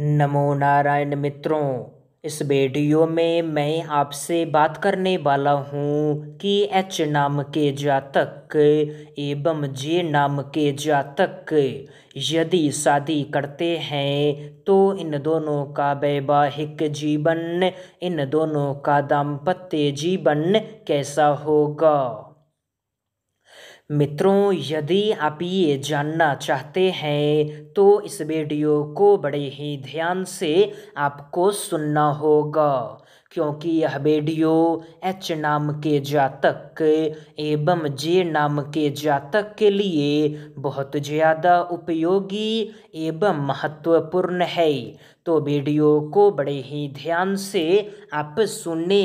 नमो नारायण मित्रों इस वीडियो में मैं आपसे बात करने वाला हूँ कि एच नाम के जातक एवं जे नाम के जातक यदि शादी करते हैं तो इन दोनों का वैवाहिक जीवन इन दोनों का दाम्पत्य जीवन कैसा होगा मित्रों यदि आप ये जानना चाहते हैं तो इस वीडियो को बड़े ही ध्यान से आपको सुनना होगा क्योंकि यह वीडियो एच नाम के जातक एवं जे नाम के जातक के लिए बहुत ज़्यादा उपयोगी एवं महत्वपूर्ण है तो वीडियो को बड़े ही ध्यान से आप सुने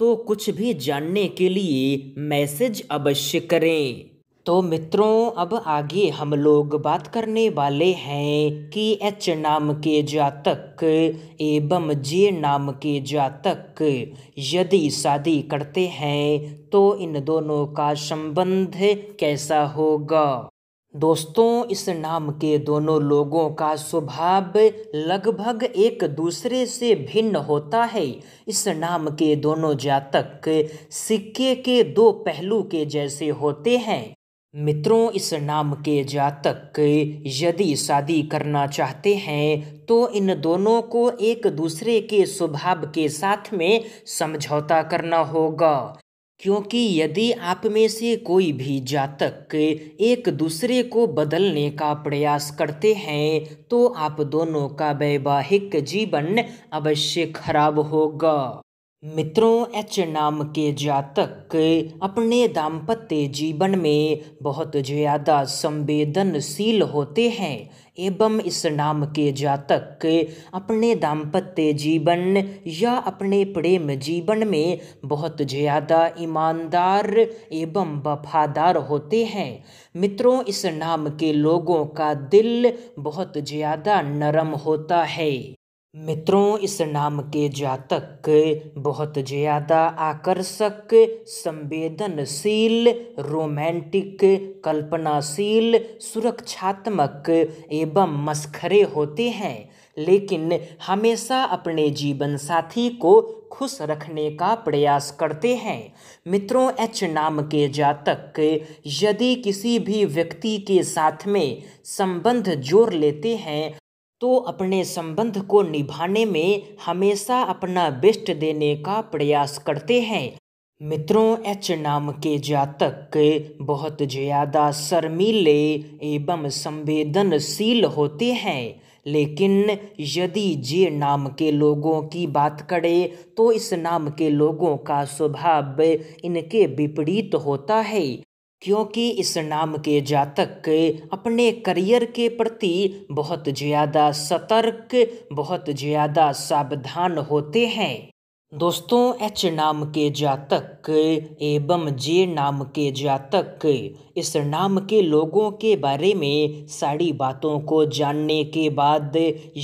तो कुछ भी जानने के लिए मैसेज अवश्य करें तो मित्रों अब आगे हम लोग बात करने वाले हैं कि एच नाम के जातक एवं जे नाम के जातक यदि शादी करते हैं तो इन दोनों का संबंध कैसा होगा दोस्तों इस नाम के दोनों लोगों का स्वभाव लगभग एक दूसरे से भिन्न होता है इस नाम के दोनों जातक सिक्के के दो पहलू के जैसे होते हैं मित्रों इस नाम के जातक यदि शादी करना चाहते हैं तो इन दोनों को एक दूसरे के स्वभाव के साथ में समझौता करना होगा क्योंकि यदि आप में से कोई भी जातक एक दूसरे को बदलने का प्रयास करते हैं तो आप दोनों का वैवाहिक जीवन अवश्य खराब होगा मित्रों एच नाम के जातक अपने दाम्पत्य जीवन में बहुत ज़्यादा संवेदनशील होते हैं एवं इस नाम के जातक अपने दाम्पत्य जीवन या अपने प्रेम जीवन में बहुत ज़्यादा ईमानदार एवं वफादार होते हैं मित्रों इस नाम के लोगों का दिल बहुत ज़्यादा नरम होता है मित्रों इस नाम के जातक बहुत ज़्यादा आकर्षक संवेदनशील रोमांटिक कल्पनाशील सुरक्षात्मक एवं मस्खरे होते हैं लेकिन हमेशा अपने जीवन साथी को खुश रखने का प्रयास करते हैं मित्रों एच नाम के जातक यदि किसी भी व्यक्ति के साथ में संबंध जोड़ लेते हैं तो अपने संबंध को निभाने में हमेशा अपना बेस्ट देने का प्रयास करते हैं मित्रों एच नाम के जातक बहुत ज़्यादा शर्मीले एवं संवेदनशील होते हैं लेकिन यदि जे नाम के लोगों की बात करें तो इस नाम के लोगों का स्वभाव इनके विपरीत होता है क्योंकि इस नाम के जातक अपने करियर के प्रति बहुत ज़्यादा सतर्क बहुत ज़्यादा सावधान होते हैं दोस्तों एच नाम के जातक एवं जे नाम के जातक इस नाम के लोगों के बारे में सारी बातों को जानने के बाद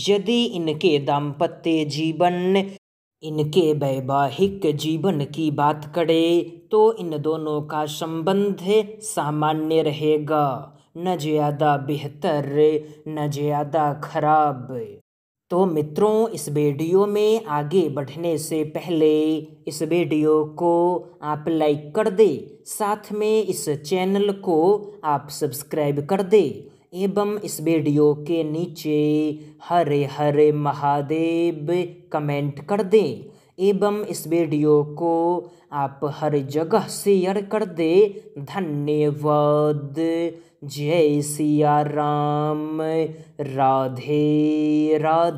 यदि इनके दाम्पत्य जीवन इनके वैवाहिक जीवन की बात करें तो इन दोनों का संबंध सामान्य रहेगा न ज़्यादा बेहतर न ज़्यादा खराब तो मित्रों इस वीडियो में आगे बढ़ने से पहले इस वीडियो को आप लाइक कर दे साथ में इस चैनल को आप सब्सक्राइब कर दे एवं इस वीडियो के नीचे हरे हरे महादेव कमेंट कर दें एवं इस वीडियो को आप हर जगह शेयर कर दे धन्यवाद जय सिया राम राधे राधे